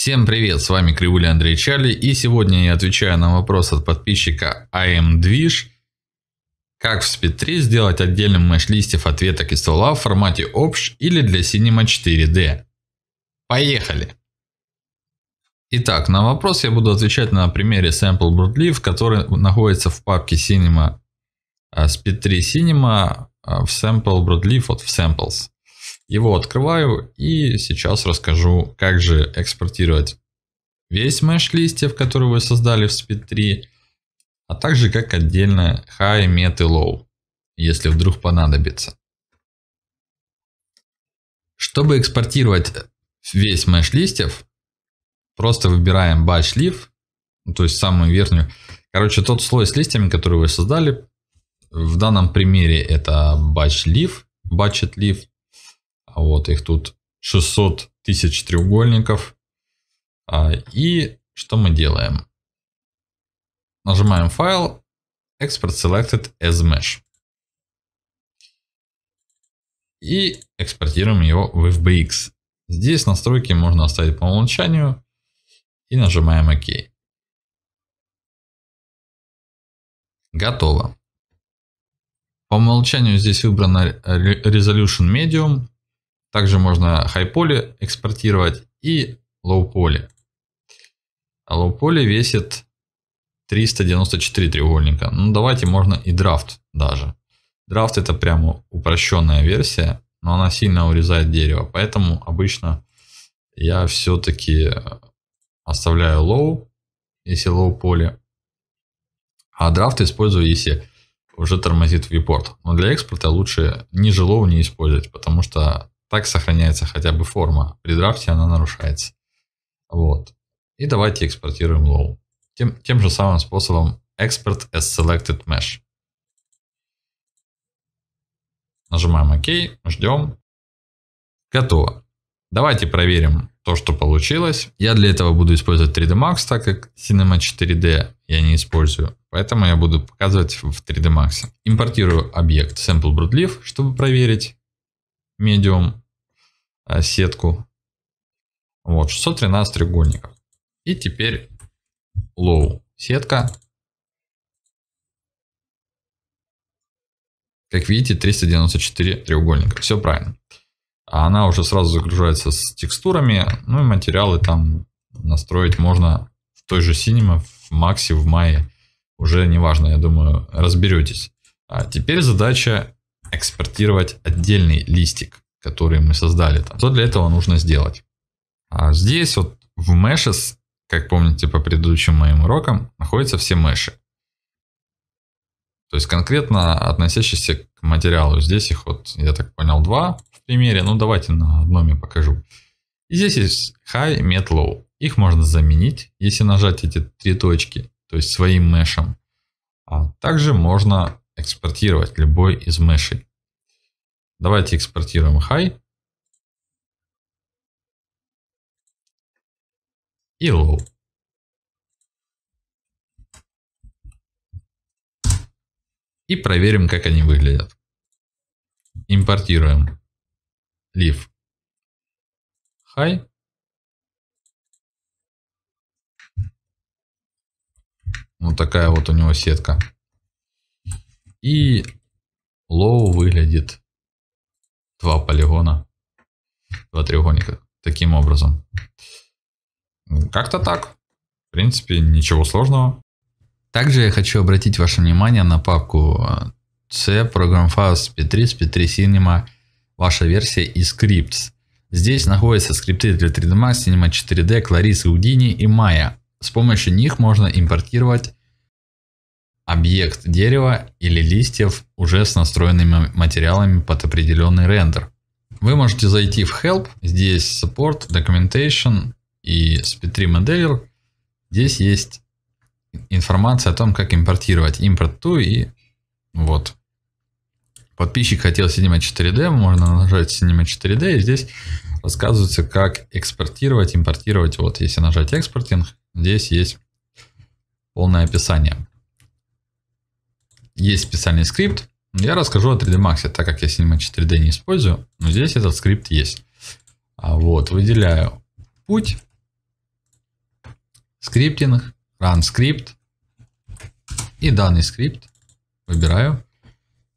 Всем привет, с вами Кривуля Андрей Чарли и сегодня я отвечаю на вопрос от подписчика AMDwish. Эм как в Speed3 сделать отдельный меш-листив ответок и ствола в формате общ или для Cinema 4D? Поехали! Итак, на вопрос я буду отвечать на примере Sample Broadleaf, который находится в папке Cinema Speed3 Cinema в Sample Broadleaf, вот в Samples. Его открываю и сейчас расскажу, как же экспортировать весь меш-листьев, который вы создали в Speed 3, а также как отдельно high, mid и low, если вдруг понадобится. Чтобы экспортировать весь меш листьев, просто выбираем batch leaf, ну, то есть самую верхнюю. Короче, тот слой с листьями, который вы создали, в данном примере это batch leaf, batchet leaf. А вот их тут 600 тысяч треугольников. А, и что мы делаем? Нажимаем файл, export selected as mesh. И экспортируем его в FBX. Здесь настройки можно оставить по умолчанию. И нажимаем ОК. Готово. По умолчанию здесь выбрано Resolution Medium. Также можно high-poly экспортировать и low-poly. А low-poly весит 394 треугольника. Ну, давайте можно и драфт даже. Драфт это прямо упрощенная версия, но она сильно урезает дерево. Поэтому обычно я все-таки оставляю low, если low поле. А драфт использую, если уже тормозит вьюпорт. Но для экспорта лучше ниже low не использовать, потому что так сохраняется хотя бы форма. При драфте она нарушается. Вот. И давайте экспортируем low. Тем, тем же самым способом export as selected mesh. Нажимаем ОК, ждем. Готово. Давайте проверим то, что получилось. Я для этого буду использовать 3D Max, так как Cinema 4D я не использую. Поэтому я буду показывать в 3D Max. Импортирую объект Sample Broadleaf, чтобы проверить. Medium Э, сетку. Вот, 613 треугольников. И теперь low сетка. Как видите, 394 треугольника. Все правильно. А она уже сразу загружается с текстурами. Ну и материалы там настроить можно в той же Cinema, в Максе, в Maya Уже неважно, я думаю, разберетесь. А теперь задача экспортировать отдельный листик которые мы создали Что для этого нужно сделать? А здесь вот в meshes, как помните по предыдущим моим урокам, находятся все меши. То есть конкретно относящиеся к материалу. Здесь их вот, я так понял, два в примере. Ну давайте на одном я покажу. И здесь есть high, mid, low. Их можно заменить, если нажать эти три точки, то есть своим мешем. А также можно экспортировать любой из мешей. Давайте экспортируем high и low. И проверим, как они выглядят. Импортируем leaf high. Вот такая вот у него сетка. И low выглядит два полигона, два треугольника. Таким образом. Как-то так. В принципе, ничего сложного. Также я хочу обратить ваше внимание на папку э, C Program Files P3 P3 Cinema, ваша версия и Scripts. Здесь находятся скрипты для 3D Max, Cinema 4D, Claris, Houdini и Maya. С помощью них можно импортировать объект дерева или листьев уже с настроенными материалами под определенный рендер. Вы можете зайти в Help, здесь Support, Documentation и SP3 Modeler. Здесь есть информация о том, как импортировать Import to и вот. Подписчик хотел Cinema 4D, можно нажать Cinema 4D и здесь рассказывается, как экспортировать, импортировать. Вот, если нажать экспортинг, здесь есть полное описание есть специальный скрипт. Я расскажу о 3D Max, так как я Cinematic 4 d не использую, но здесь этот скрипт есть. А вот, выделяю путь, скриптинг, run скрипт и данный скрипт выбираю.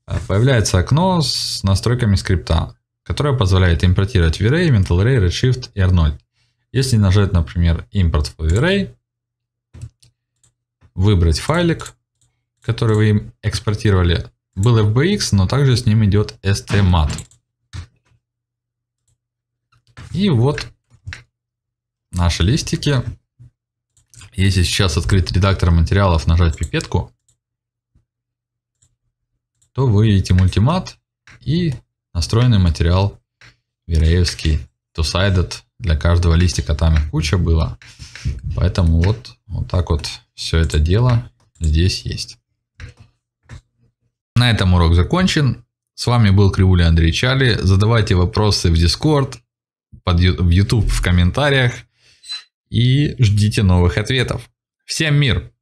А, появляется окно с настройками скрипта, которое позволяет импортировать V-Ray, Mental Ray, Redshift и Arnold. Если нажать, например, импорт в V-Ray, выбрать файлик, который вы им экспортировали, был FBX, но также с ним идет STMAT. И вот наши листики. Если сейчас открыть редактор материалов, нажать пипетку, то вы видите мультимат и настроенный материал Вероевский two-sided. Для каждого листика там их куча было. Поэтому вот, вот так вот все это дело здесь есть. На этом урок закончен. С вами был Кривуля Андрей Чали. Задавайте вопросы в Discord, под, в YouTube в комментариях и ждите новых ответов. Всем мир!